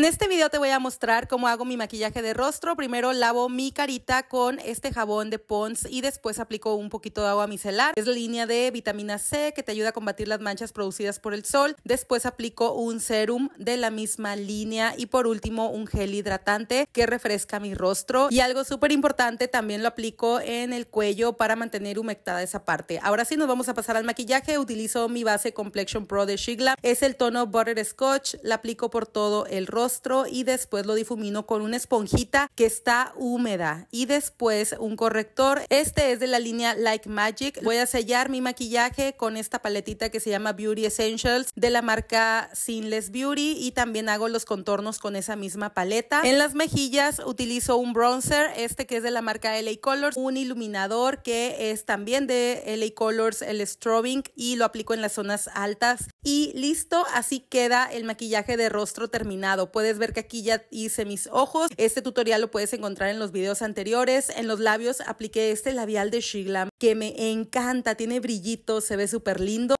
En este video te voy a mostrar cómo hago mi maquillaje de rostro. Primero lavo mi carita con este jabón de Pons y después aplico un poquito de agua micelar. Es la línea de vitamina C que te ayuda a combatir las manchas producidas por el sol. Después aplico un serum de la misma línea y por último un gel hidratante que refresca mi rostro. Y algo súper importante también lo aplico en el cuello para mantener humectada esa parte. Ahora sí nos vamos a pasar al maquillaje. Utilizo mi base Complexion Pro de Shigla. Es el tono Butter Scotch. La aplico por todo el rostro y después lo difumino con una esponjita que está húmeda y después un corrector. Este es de la línea Like Magic. Voy a sellar mi maquillaje con esta paletita que se llama Beauty Essentials de la marca Sinless Beauty y también hago los contornos con esa misma paleta. En las mejillas utilizo un bronzer, este que es de la marca LA Colors, un iluminador que es también de LA Colors, el Strobing y lo aplico en las zonas altas y listo, así queda el maquillaje de rostro terminado puedes ver que aquí ya hice mis ojos. Este tutorial lo puedes encontrar en los videos anteriores. En los labios apliqué este labial de Shiglam que me encanta, tiene brillito, se ve súper lindo.